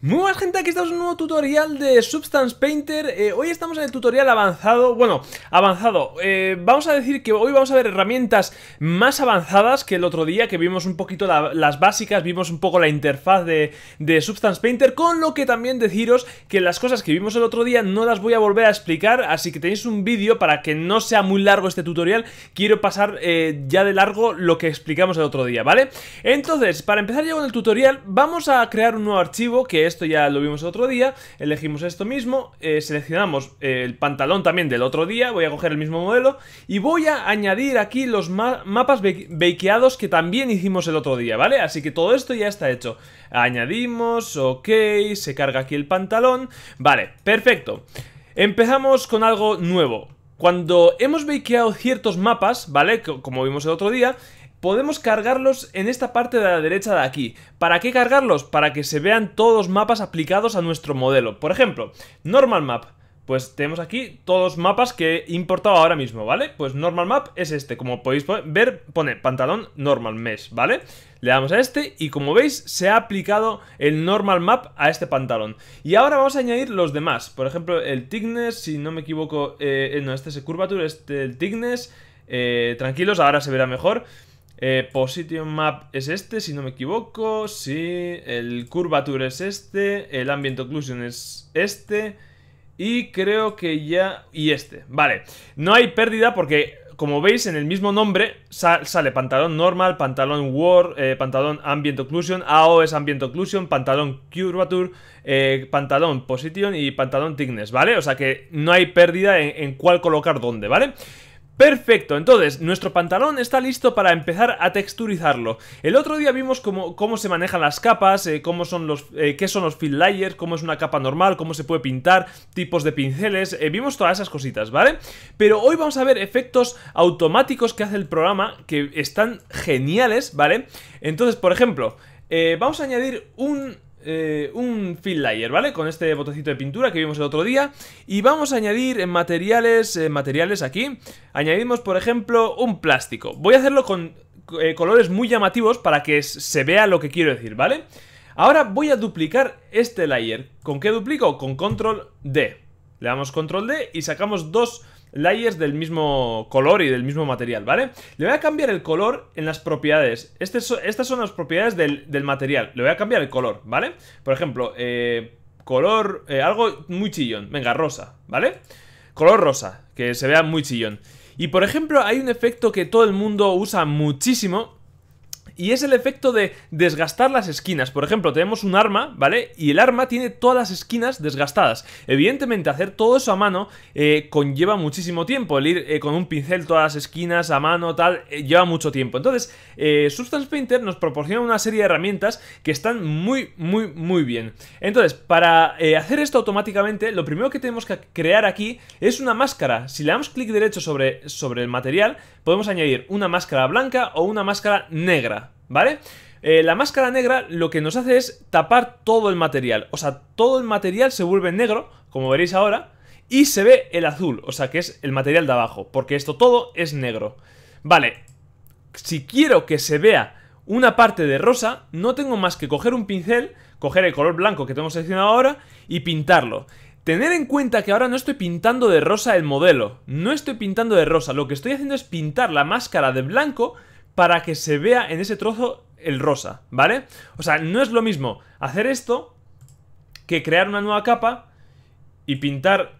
Muy buenas gente, aquí estamos en un nuevo tutorial de Substance Painter eh, Hoy estamos en el tutorial avanzado, bueno, avanzado eh, Vamos a decir que hoy vamos a ver herramientas más avanzadas que el otro día Que vimos un poquito las básicas, vimos un poco la interfaz de, de, Substance Painter Con lo que también deciros que las cosas que vimos el otro día no las voy a volver a explicar Así que tenéis un vídeo para que no sea muy largo este tutorial Quiero pasar eh, ya de largo lo que explicamos el otro día, ¿vale? Entonces, para empezar ya con el tutorial, vamos a crear un nuevo archivo que es esto ya lo vimos el otro día, elegimos esto mismo, eh, seleccionamos eh, el pantalón también del otro día, voy a coger el mismo modelo y voy a añadir aquí los mapas bakeados que también hicimos el otro día, ¿vale? Así que todo esto ya está hecho. Añadimos, ok, se carga aquí el pantalón, vale, perfecto. Empezamos con algo nuevo. Cuando hemos bakeado ciertos mapas, ¿vale? Como vimos el otro día, podemos cargarlos en esta parte de la derecha de aquí. ¿Para qué cargarlos? Para que se vean todos los mapas aplicados a nuestro modelo. Por ejemplo, Normal Map. Pues tenemos aquí todos los mapas que he importado ahora mismo, ¿vale? Pues Normal Map es este, como podéis ver, pone pantalón Normal Mesh, ¿vale? Le damos a este y como veis se ha aplicado el Normal Map a este pantalón. Y ahora vamos a añadir los demás, por ejemplo el Thickness, si no me equivoco, eh, eh, no, este es el Curvature, este el Thickness, eh, tranquilos, ahora se verá mejor... Eh, position Map es este, si no me equivoco. Sí, el Curvature es este. El Ambient Occlusion es este. Y creo que ya... Y este, vale. No hay pérdida porque, como veis, en el mismo nombre sale pantalón normal, pantalón war, eh, pantalón ambient occlusion, AO es ambient occlusion, pantalón curvature, eh, pantalón position y pantalón thickness, ¿vale? O sea que no hay pérdida en, cuál colocar dónde, ¿vale? vale Perfecto, entonces nuestro pantalón está listo para empezar a texturizarlo. El otro día vimos cómo, cómo se manejan las capas, eh, cómo son los, eh, qué son los fill layers, cómo es una capa normal, cómo se puede pintar, tipos de pinceles, eh, vimos todas esas cositas, ¿vale? Pero hoy vamos a ver efectos automáticos que hace el programa que están geniales, ¿vale? Entonces, por ejemplo, vamos a añadir un eh, un fill layer, ¿vale? Con este botoncito de pintura que vimos el otro día Y vamos a añadir materiales, eh, materiales aquí Añadimos, por ejemplo, un plástico Voy a hacerlo con eh, colores muy llamativos para que se vea lo que quiero decir, ¿vale? Ahora voy a duplicar este layer ¿Con qué duplico? Con control D Le damos control D y sacamos dos layers del mismo color y del mismo material, ¿vale? Le voy a cambiar el color en las propiedades. Este estas son las propiedades del, material. Le voy a cambiar el color, ¿vale? Por ejemplo, eh, color... Eh, algo muy chillón. Venga, rosa, ¿vale? Color rosa, que se vea muy chillón. Y por ejemplo, hay un efecto que todo el mundo usa muchísimo y es el efecto de desgastar las esquinas. Por ejemplo, tenemos un arma, ¿vale? Y el arma tiene todas las esquinas desgastadas. Evidentemente, hacer todo eso a mano eh, conlleva muchísimo tiempo. El ir eh, con un pincel todas las esquinas a mano, tal, eh, lleva mucho tiempo. Entonces, Substance Painter nos proporciona una serie de herramientas que están muy, muy, muy bien. Entonces, para hacer esto automáticamente, lo primero que tenemos que crear aquí es una máscara. Si le damos clic derecho sobre, sobre el material, podemos añadir una máscara blanca o una máscara negra, ¿vale? Eh, la máscara negra lo que nos hace es tapar todo el material, o sea, todo el material se vuelve negro, como veréis ahora, y se ve el azul, o sea, que es el material de abajo, porque esto todo es negro. Vale, si quiero que se vea una parte de rosa, no tengo más que coger un pincel, coger el color blanco que tengo seleccionado ahora y pintarlo. Tener en cuenta que ahora no estoy pintando de rosa el modelo, no estoy pintando de rosa, lo que estoy haciendo es pintar la máscara de blanco para que se vea en ese trozo el rosa, ¿vale? O sea, no es lo mismo hacer esto que crear una nueva capa y pintar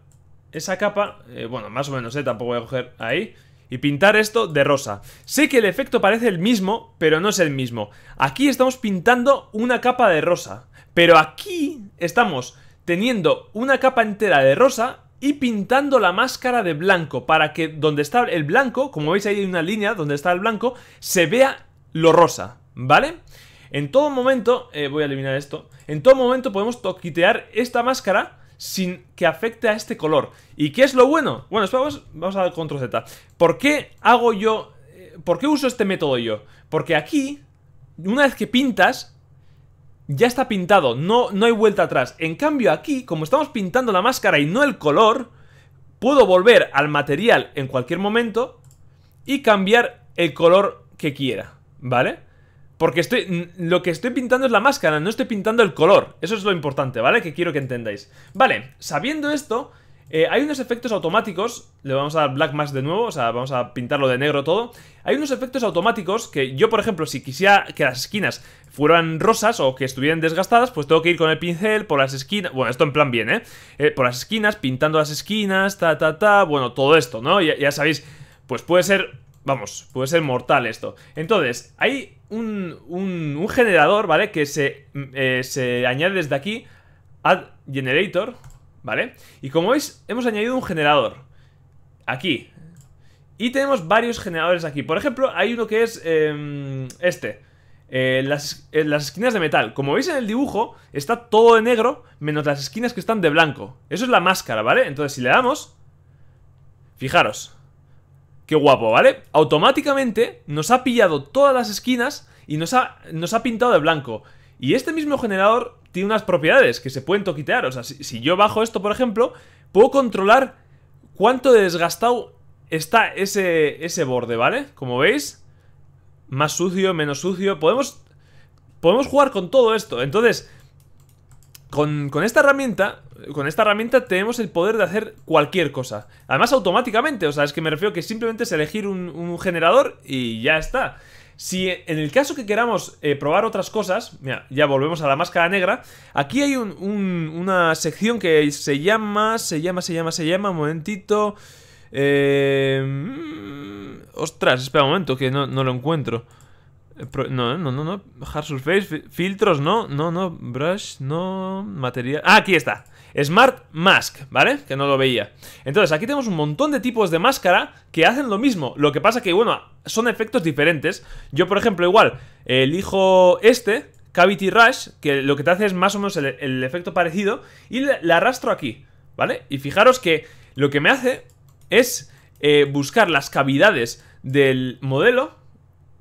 esa capa, eh, bueno, más o menos, ¿eh? Tampoco voy a coger ahí. Y pintar esto de rosa. Sé que el efecto parece el mismo, pero no es el mismo. Aquí estamos pintando una capa de rosa. Pero aquí estamos teniendo una capa entera de rosa y pintando la máscara de blanco para que donde está el blanco, como veis ahí hay una línea donde está el blanco, se vea lo rosa, ¿vale? En todo momento, eh, voy a eliminar esto, en todo momento podemos toquitear esta máscara sin que afecte a este color. ¿Y qué es lo bueno? Bueno, vamos, vamos a dar control Z. ¿Por qué hago yo... Eh, ¿Por qué uso este método yo? Porque aquí, una vez que pintas, ya está pintado, no, no hay vuelta atrás. En cambio aquí, como estamos pintando la máscara y no el color, puedo volver al material en cualquier momento y cambiar el color que quiera, ¿vale? Porque estoy, lo que estoy pintando es la máscara, no estoy pintando el color. Eso es lo importante, ¿vale? Que quiero que entendáis. Vale, sabiendo esto, eh, hay unos efectos automáticos, le vamos a dar Black Mask de nuevo, o sea, vamos a pintarlo de negro todo. Hay unos efectos automáticos que yo, por ejemplo, si quisiera que las esquinas fueran rosas o que estuvieran desgastadas, pues tengo que ir con el pincel por las esquinas, bueno, esto en plan bien, ¿eh? eh por las esquinas, pintando las esquinas, ta, ta, ta, bueno, todo esto, ¿no? ya, sabéis, pues puede ser Vamos, puede ser mortal esto. Entonces, hay un, generador, ¿vale? Que se, eh, se añade desde aquí, Add Generator, ¿vale? Y como veis, hemos añadido un generador aquí. Y tenemos varios generadores aquí. Por ejemplo, hay uno que es em, este. Eh, eh, las, esquinas de metal. Como veis en el dibujo, está todo de negro, menos las esquinas que están de blanco. Eso es la máscara, ¿vale? Entonces, si le damos... Fijaros. Qué guapo, ¿vale? Automáticamente nos ha pillado todas las esquinas y nos ha, nos ha pintado de blanco. Y este mismo generador tiene unas propiedades que se pueden toquitear. O sea, si, yo bajo esto, por ejemplo, puedo controlar cuánto de desgastado está ese, ese borde, ¿vale? Como veis, más sucio, menos sucio. Podemos, podemos jugar con todo esto. Entonces, con, esta herramienta, con esta herramienta tenemos el poder de hacer cualquier cosa. Además, automáticamente, o sea, es que me refiero que simplemente es elegir un generador y ya está. Si en el caso que queramos eh, probar otras cosas, mira, ya volvemos a la máscara negra, aquí hay una sección que se llama, se llama, se llama, se llama, un momentito... Eh, mm, ostras, espera un momento, que no, no lo encuentro. No, no, no, no. Hard Surface, filtros, no, no, no. Brush, no. Material. Ah, aquí está. Smart Mask, ¿vale? Que no lo veía. Entonces, aquí tenemos un montón de tipos de máscara que hacen lo mismo. Lo que pasa que, bueno, son efectos diferentes. Yo, por ejemplo, igual, elijo este, Cavity Rush, que lo que te hace es más o menos el, efecto parecido, y la, arrastro aquí, ¿vale? Y fijaros que lo que me hace es eh, buscar las cavidades del modelo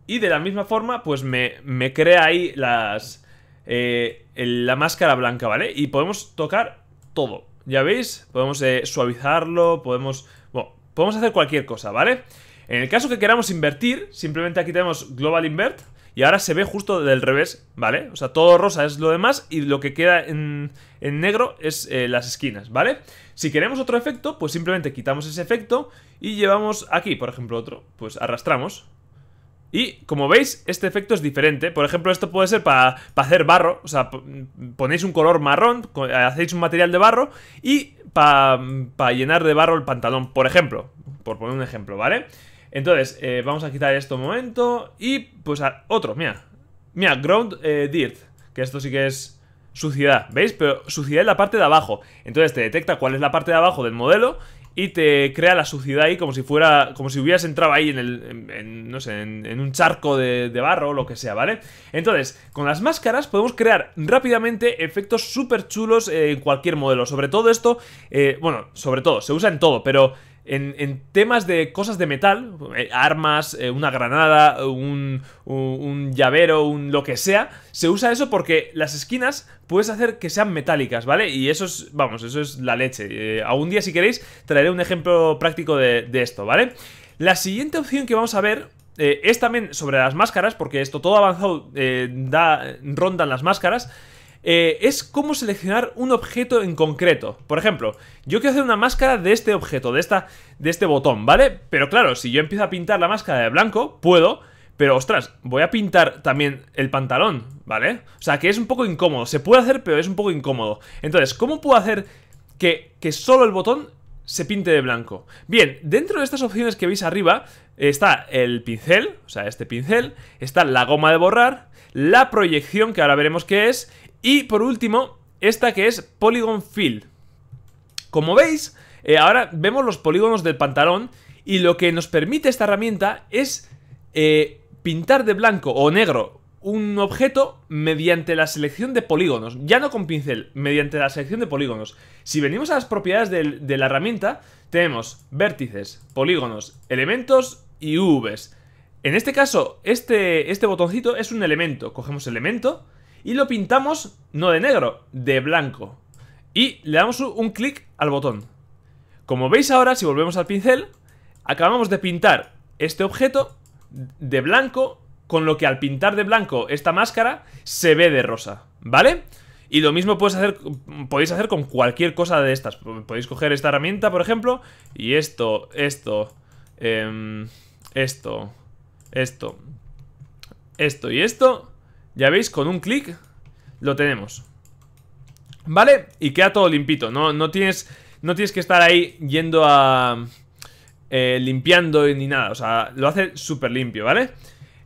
y de la misma forma, pues me, crea ahí las... Eh, la máscara blanca, ¿vale? Y podemos tocar todo, ¿ya veis? Podemos eh, suavizarlo, podemos... Bueno, podemos hacer cualquier cosa, ¿vale? En el caso que queramos invertir, simplemente aquí tenemos Global Invert y ahora se ve justo del revés, ¿vale? O sea, todo rosa es lo demás y lo que queda en, negro es eh, las esquinas, ¿vale? Si queremos otro efecto, pues simplemente quitamos ese efecto y llevamos aquí, por ejemplo, otro. Pues arrastramos, y, como veis, este efecto es diferente. Por ejemplo, esto puede ser para hacer barro. O sea, ponéis un color marrón, hacéis un material de barro y para llenar de barro el pantalón, por ejemplo. Por poner un ejemplo, ¿vale? Entonces, eh, vamos a quitar esto momento y, pues, otro, mira. Mira, ground eh, dirt, que esto sí que es suciedad, ¿veis? Pero suciedad es la parte de abajo. Entonces te detecta cuál es la parte de abajo del modelo y te crea la suciedad ahí como si fuera, como si hubieras entrado ahí en el, en, no sé, en, un charco de, barro o lo que sea, ¿vale? Entonces, con las máscaras podemos crear rápidamente efectos súper chulos eh, en cualquier modelo, sobre todo esto, eh, bueno, sobre todo, se usa en todo, pero en, temas de cosas de metal, eh, armas, eh, una granada, un, un, llavero, un lo que sea, se usa eso porque las esquinas puedes hacer que sean metálicas, ¿vale? Y eso es, vamos, eso es la leche. Eh, algún día si queréis traeré un ejemplo práctico de, esto, ¿vale? La siguiente opción que vamos a ver es también sobre las máscaras, porque esto todo avanzado da, rondan las máscaras. Eh, es cómo seleccionar un objeto en concreto. Por ejemplo, yo quiero hacer una máscara de este objeto, de, esta, de este botón, ¿vale? Pero claro, si yo empiezo a pintar la máscara de blanco, puedo, pero ostras, voy a pintar también el pantalón, ¿vale? O sea, que es un poco incómodo. Se puede hacer, pero es un poco incómodo. Entonces, ¿cómo puedo hacer que, que solo el botón se pinte de blanco? Bien, dentro de estas opciones que veis arriba eh, está el pincel, o sea, este pincel, está la goma de borrar, la proyección, que ahora veremos qué es, y por último, esta que es Polygon Fill. Como veis, eh, ahora vemos los polígonos del pantalón y lo que nos permite esta herramienta es eh, pintar de blanco o negro un objeto mediante la selección de polígonos, ya no con pincel, mediante la selección de polígonos. Si venimos a las propiedades de la herramienta, tenemos vértices, polígonos, elementos y UVs. En este caso, este, este botoncito es un elemento. Cogemos elemento, y lo pintamos, no de negro, de blanco. Y le damos un clic al botón. Como veis ahora, si volvemos al pincel, acabamos de pintar este objeto de blanco, con lo que al pintar de blanco esta máscara se ve de rosa, ¿vale? Y lo mismo puedes hacer, podéis hacer con cualquier cosa de estas. Podéis coger esta herramienta, por ejemplo, y esto, esto, em, esto, esto, esto y esto, ya veis, con un clic lo tenemos. ¿Vale? Y queda todo limpito. No, no, tienes, no tienes que estar ahí yendo a... Eh, limpiando ni nada. O sea, lo hace súper limpio, ¿vale?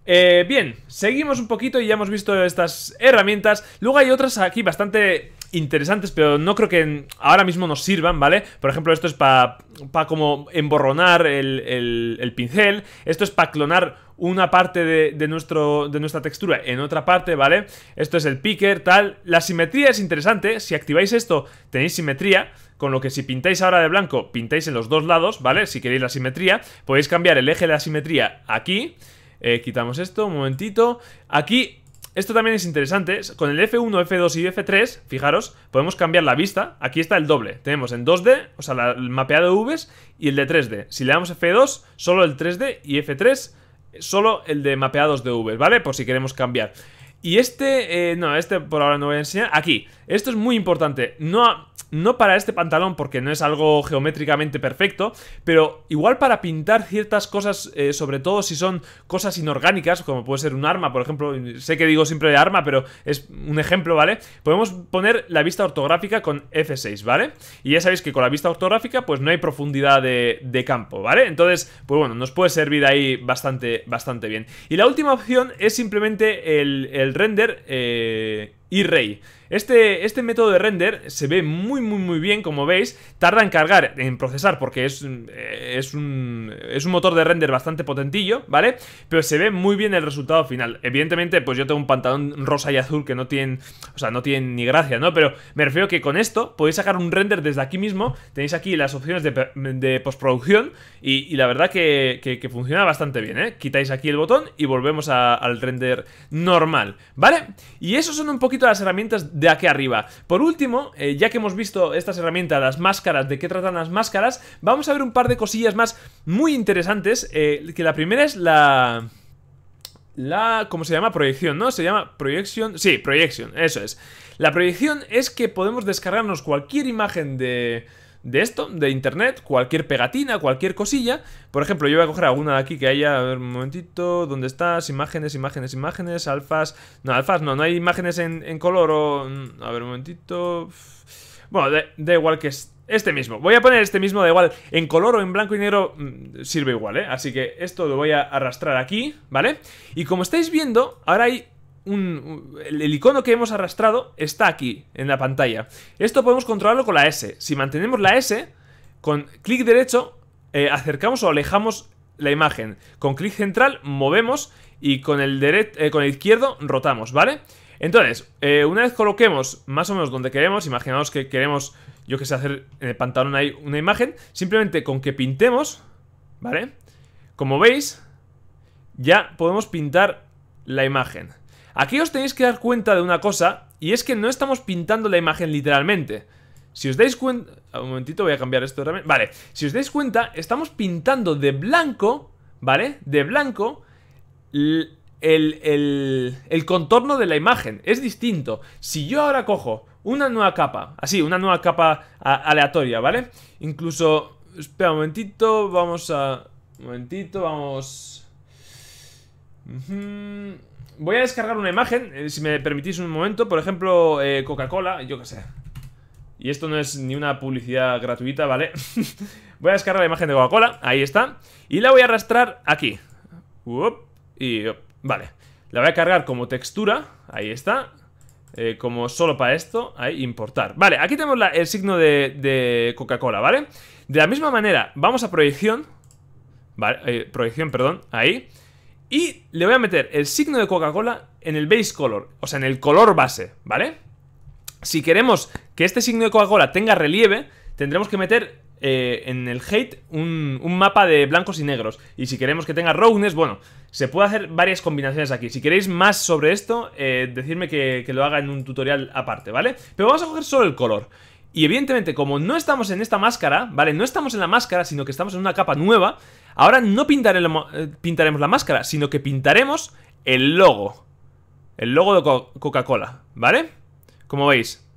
Eh, bien, seguimos un poquito y ya hemos visto estas herramientas. Luego hay otras aquí bastante interesantes, pero no creo que ahora mismo nos sirvan, ¿vale? Por ejemplo, esto es para como emborronar el pincel. Esto es para clonar una parte de, nuestro, de nuestra textura en otra parte, ¿vale? Esto es el picker, tal. La simetría es interesante. Si activáis esto, tenéis simetría. Con lo que si pintáis ahora de blanco, pintáis en los dos lados, ¿vale? Si queréis la simetría, podéis cambiar el eje de la simetría aquí. Eh, quitamos esto, un momentito. Aquí esto también es interesante, con el F1, F2 y F3, fijaros, podemos cambiar la vista, aquí está el doble, tenemos en 2D, o sea, el mapeado de Vs y el de 3D. Si le damos F2, solo el 3D y F3 Solo el de mapeados de Uber, ¿vale? Por si queremos cambiar. Y este, eh, no, este por ahora no voy a enseñar. Aquí, esto es muy importante. No, no para este pantalón porque no es algo geométricamente perfecto, pero igual para pintar ciertas cosas, eh, sobre todo si son cosas inorgánicas, como puede ser un arma, por ejemplo, sé que digo siempre de arma, pero es un ejemplo, ¿vale? Podemos poner la vista ortográfica con F6, ¿vale? Y ya sabéis que con la vista ortográfica pues no hay profundidad de, campo, ¿vale? Entonces, pues bueno, nos puede servir ahí bastante, bastante bien. Y la última opción es simplemente el, el render... Eh, y rey. Este, este método de render se ve muy muy muy bien, como veis, tarda en cargar, en procesar, porque es, eh, es, un, es un motor de render bastante potentillo, ¿vale? Pero se ve muy bien el resultado final. Evidentemente, pues yo tengo un pantalón rosa y azul que no tienen, o sea, no tienen ni gracia, ¿no? Pero me refiero que con esto podéis sacar un render desde aquí mismo, tenéis aquí las opciones de, postproducción y, la verdad que, funciona bastante bien, ¿eh? Quitáis aquí el botón y volvemos al render normal, ¿vale? Y esos son un poquito las herramientas de aquí arriba. Por último, eh, ya que hemos visto estas herramientas, las máscaras, de qué tratan las máscaras, vamos a ver un par de cosillas más muy interesantes, eh, que la primera es la la... ¿Cómo se llama? Proyección, ¿no? Se llama proyección... Sí, proyección, eso es. La proyección es que podemos descargarnos cualquier imagen de de esto, de internet, cualquier pegatina, cualquier cosilla. Por ejemplo, yo voy a coger alguna de aquí que haya, a ver, un momentito, ¿dónde estás? Imágenes, imágenes, imágenes, alfas. No, alfas no, no hay imágenes en, color o... Mm, a ver, un momentito... Bueno, da, igual que es este mismo. Voy a poner este mismo, da igual, en color o en blanco y negro mm, sirve igual, ¿eh? Así que esto lo voy a arrastrar aquí, ¿vale? Y como estáis viendo, ahora hay el, icono que hemos arrastrado está aquí, en la pantalla. Esto podemos controlarlo con la S. Si mantenemos la S, con clic derecho eh, acercamos o alejamos la imagen. Con clic central movemos y con el, eh, con el izquierdo rotamos, ¿vale? Entonces, eh, una vez coloquemos más o menos donde queremos, imaginaos que queremos, yo que sé, hacer en el pantalón hay una imagen, simplemente con que pintemos, ¿vale? Como veis, ya podemos pintar la imagen. Aquí os tenéis que dar cuenta de una cosa, y es que no estamos pintando la imagen literalmente. Si os dais cuenta... Ah, un momentito, voy a cambiar esto también. Vale, si os dais cuenta, estamos pintando de blanco, ¿vale? De blanco el, el, el contorno de la imagen. Es distinto. Si yo ahora cojo una nueva capa, así, una nueva capa aleatoria, ¿vale? Incluso... Espera un momentito, vamos a... Un momentito, vamos... Voy a descargar una imagen, eh, si me permitís un momento. Por ejemplo, eh, Coca-Cola, yo qué sé. Y esto no es ni una publicidad gratuita, ¿vale? voy a descargar la imagen de Coca-Cola, ahí está. Y la voy a arrastrar aquí. y vale. La voy a cargar como textura, ahí está. Eh, como solo para esto, ahí, importar. Vale, aquí tenemos el signo de, Coca-Cola, ¿vale? De la misma manera, vamos a proyección. Vale, proyección, perdón, ahí. Y le voy a meter el signo de Coca-Cola en el base color, o sea, en el color base, ¿vale? Si queremos que este signo de Coca-Cola tenga relieve, tendremos que meter eh, en el hate un, mapa de blancos y negros. Y si queremos que tenga roughness, bueno, se puede hacer varias combinaciones aquí. Si queréis más sobre esto, eh, decirme que, que, lo haga en un tutorial aparte, ¿vale? Pero vamos a coger solo el color. Y evidentemente, como no estamos en esta máscara, ¿vale? No estamos en la máscara, sino que estamos en una capa nueva. Ahora no pintaremos, eh, pintaremos la máscara, sino que pintaremos el logo. El logo de Coca-Cola, ¿vale? Como veis.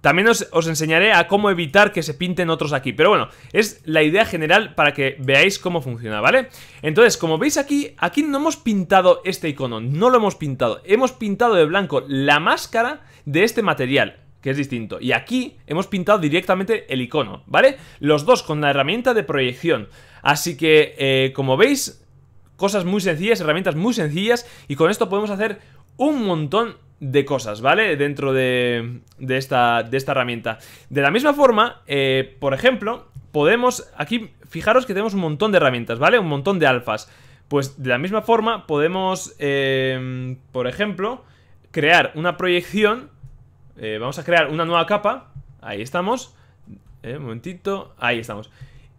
También os, os, enseñaré a cómo evitar que se pinten otros aquí. Pero bueno, es la idea general para que veáis cómo funciona, ¿vale? Entonces, como veis aquí, aquí no hemos pintado este icono. No lo hemos pintado. Hemos pintado de blanco la máscara de este material que es distinto. Y aquí hemos pintado directamente el icono, ¿vale? Los dos con la herramienta de proyección. Así que, eh, como veis, cosas muy sencillas, herramientas muy sencillas y con esto podemos hacer un montón de cosas, ¿vale? Dentro de, esta, de esta, herramienta. De la misma forma, eh, por ejemplo, podemos... Aquí, fijaros que tenemos un montón de herramientas, ¿vale? Un montón de alfas. Pues de la misma forma podemos, eh, por ejemplo, crear una proyección eh, vamos a crear una nueva capa. Ahí estamos. Eh, un momentito. Ahí estamos.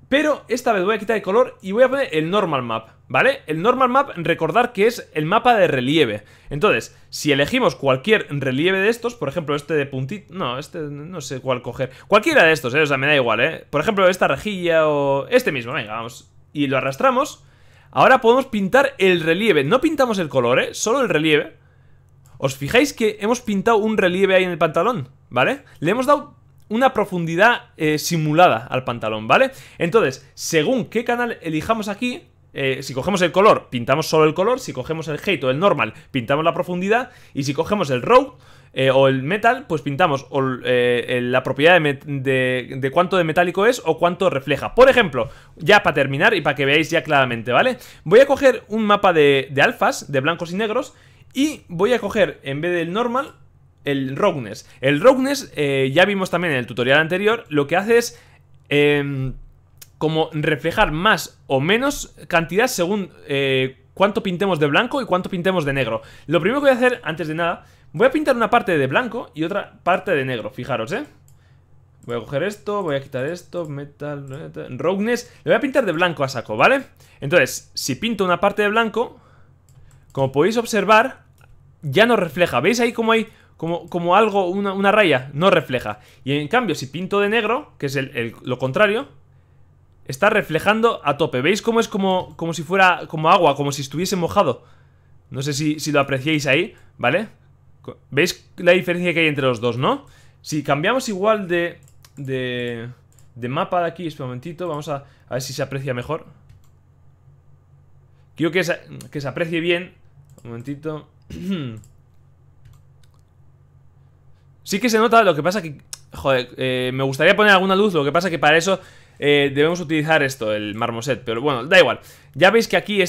Pero esta vez voy a quitar el color y voy a poner el normal map, ¿vale? El normal map, recordar que es el mapa de relieve. Entonces, si elegimos cualquier relieve de estos, por ejemplo, este de puntito... No, este no sé cuál coger. Cualquiera de estos, ¿eh? O sea, me da igual, ¿eh? Por ejemplo, esta rejilla o... Este mismo, venga, vamos. Y lo arrastramos. Ahora podemos pintar el relieve. No pintamos el color, ¿eh? Solo el relieve. Os fijáis que hemos pintado un relieve ahí en el pantalón, ¿vale? Le hemos dado una profundidad eh, simulada al pantalón, ¿vale? Entonces, según qué canal elijamos aquí, eh, si cogemos el color, pintamos solo el color, si cogemos el hate o el normal, pintamos la profundidad, y si cogemos el row eh, o el metal, pues pintamos la propiedad de, cuánto de metálico es o cuánto refleja. Por ejemplo, ya para terminar y para que veáis ya claramente, ¿vale? Voy a coger un mapa de, de alfas, de blancos y negros, y voy a coger, en vez del normal, el roughness. El roughness, eh, ya vimos también en el tutorial anterior, lo que hace es... Em, como reflejar más o menos cantidad según eh, cuánto pintemos de blanco y cuánto pintemos de negro. Lo primero que voy a hacer, antes de nada, voy a pintar una parte de blanco y otra parte de negro, fijaros, ¿eh? Voy a coger esto, voy a quitar esto, metal, metal roughness, le voy a pintar de blanco a saco, ¿vale? Entonces, si pinto una parte de blanco, como podéis observar, ya no refleja. ¿Veis ahí como hay como, algo, una, una, raya? No refleja. Y en cambio, si pinto de negro, que es el, lo contrario, está reflejando a tope. ¿Veis cómo es como, como si fuera como agua, como si estuviese mojado? No sé si, si lo apreciáis ahí, ¿vale? ¿Veis la diferencia que hay entre los dos, no? Si cambiamos igual de... de, de mapa de aquí, espera un momentito, vamos a, a ver si se aprecia mejor. Quiero que que se aprecie bien. Un momentito. sí que se nota, lo que pasa que... Joder, eh, me gustaría poner alguna luz, lo que pasa que para eso eh, debemos utilizar esto, el marmoset. Pero bueno, da igual. Ya veis que aquí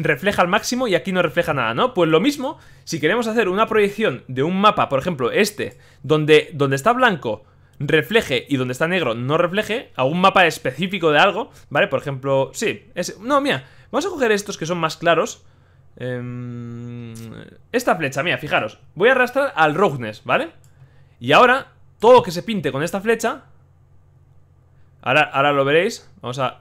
refleja al máximo y aquí no refleja nada, ¿no? Pues lo mismo, si queremos hacer una proyección de un mapa, por ejemplo, este, donde, donde está blanco refleje y donde está negro no refleje algún mapa específico de algo, ¿vale? Por ejemplo, sí, ese, no, mira, vamos a coger estos que son más claros, Em, esta flecha, mía, fijaros Voy a arrastrar al Roughness, ¿vale? Y ahora, todo lo que se pinte con esta flecha Ahora, ahora lo veréis Vamos a...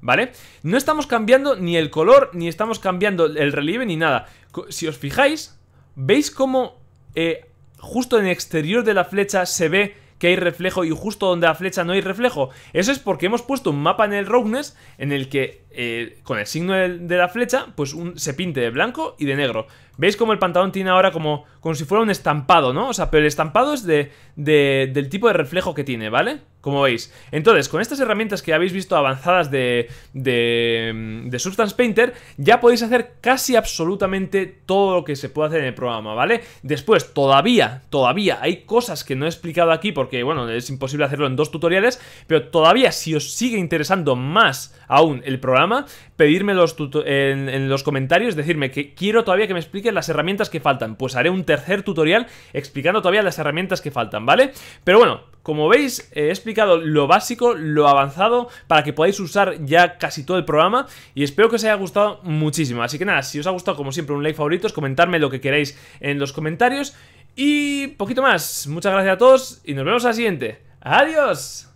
¿Vale? No estamos cambiando ni el color Ni estamos cambiando el relieve ni nada Si os fijáis Veis cómo eh, justo en el exterior de la flecha Se ve que hay reflejo y justo donde la flecha no hay reflejo. Eso es porque hemos puesto un mapa en el Roughness en el que eh, con el signo de, la flecha pues se pinte de blanco y de negro. ¿Veis como el pantalón tiene ahora como, como si fuera un estampado, no? O sea, pero el estampado es de del tipo de reflejo que tiene, ¿vale? como veis. Entonces, con estas herramientas que habéis visto avanzadas de, mm, de, Substance Painter, ya podéis hacer casi absolutamente todo lo que se puede hacer en el programa, ¿vale? Después, todavía, todavía hay cosas que no he explicado aquí porque, bueno, es imposible hacerlo en dos tutoriales, pero todavía si os sigue interesando más aún el programa, pedirme en, en, los comentarios, decirme que quiero todavía que me expliquen las herramientas que faltan. Pues haré un tercer tutorial explicando todavía las herramientas que faltan, ¿vale? Pero bueno, como veis, he explicado lo básico, lo avanzado, para que podáis usar ya casi todo el programa y espero que os haya gustado muchísimo. Así que nada, si os ha gustado, como siempre, un like favorito, comentarme lo que queráis en los comentarios y poquito más. Muchas gracias a todos y nos vemos a la siguiente. ¡Adiós!